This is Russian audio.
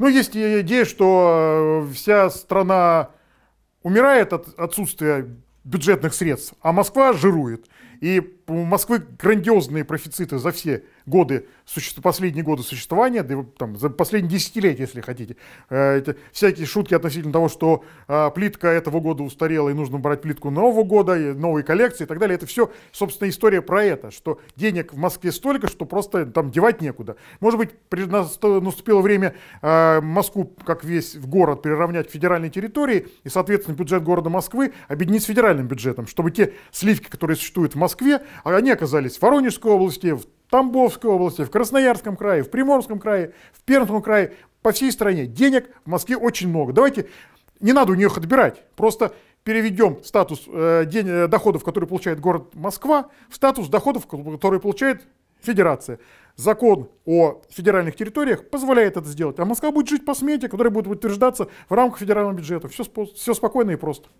Но ну, есть идея, что э, вся страна умирает от отсутствия бюджетных средств, а Москва жирует. И у Москвы грандиозные профициты за все годы, последние годы существования, да, там, за последние десятилетия, если хотите. Э, это всякие шутки относительно того, что а, плитка этого года устарела и нужно брать плитку нового года, и новые коллекции и так далее. Это все, собственно, история про это, что денег в Москве столько, что просто там девать некуда. Может быть, наступило время а, Москву, как весь город, приравнять к федеральной территории и, соответственно, бюджет города Москвы объединить с федеральным бюджетом, чтобы те сливки, которые существуют в Москве, Москве, а они оказались в Воронежской области, в Тамбовской области, в Красноярском крае, в Приморском крае, в Пермском крае, по всей стране. Денег в Москве очень много. Давайте, не надо у них отбирать, просто переведем статус э, день, э, доходов, которые получает город Москва, в статус доходов, которые получает федерация. Закон о федеральных территориях позволяет это сделать, а Москва будет жить по смете, которая будет утверждаться в рамках федерального бюджета. Все, все спокойно и просто.